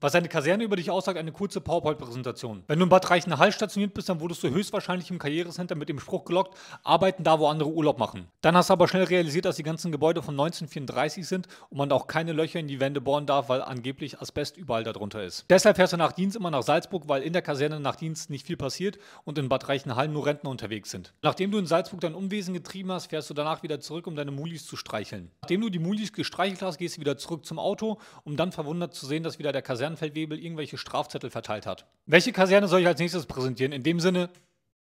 Was eine Kaserne über dich aussagt, eine kurze PowerPoint-Präsentation. Wenn du in Bad Reichenhall stationiert bist, dann wurdest du höchstwahrscheinlich im Karrierecenter mit dem Spruch gelockt, arbeiten da, wo andere Urlaub machen. Dann hast du aber schnell realisiert, dass die ganzen Gebäude von 1934 sind und man auch keine Löcher in die Wände bohren darf, weil angeblich Asbest überall darunter ist. Deshalb fährst du nach Dienst immer nach Salzburg, weil in der Kaserne nach Dienst nicht viel passiert und in Bad Reichenhall nur Rentner unterwegs sind. Nachdem du in Salzburg dein Umwesen getrieben hast, fährst du danach wieder zurück, um deine Mulis zu streicheln. Nachdem du die Mulis gestreichelt hast, gehst du wieder zurück zum Auto, um dann verwundert zu sehen, dass wieder der Kaserne Kasernenfeldwebel irgendwelche Strafzettel verteilt hat. Welche Kaserne soll ich als nächstes präsentieren? In dem Sinne,